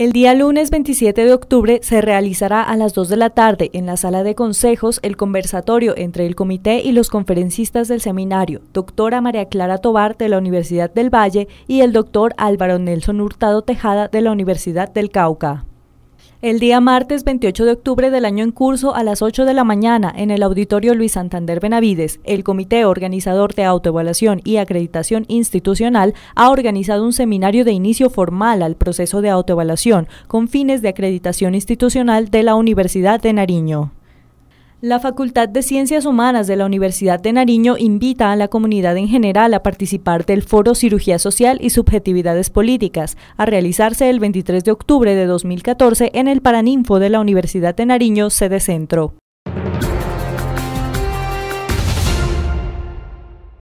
El día lunes 27 de octubre se realizará a las 2 de la tarde en la sala de consejos el conversatorio entre el comité y los conferencistas del seminario, doctora María Clara Tobar de la Universidad del Valle y el doctor Álvaro Nelson Hurtado Tejada de la Universidad del Cauca. El día martes 28 de octubre del año en curso a las 8 de la mañana en el auditorio Luis Santander Benavides, el Comité Organizador de Autoevaluación y Acreditación Institucional ha organizado un seminario de inicio formal al proceso de autoevaluación con fines de acreditación institucional de la Universidad de Nariño. La Facultad de Ciencias Humanas de la Universidad de Nariño invita a la comunidad en general a participar del Foro Cirugía Social y Subjetividades Políticas, a realizarse el 23 de octubre de 2014 en el Paraninfo de la Universidad de Nariño, sede centro.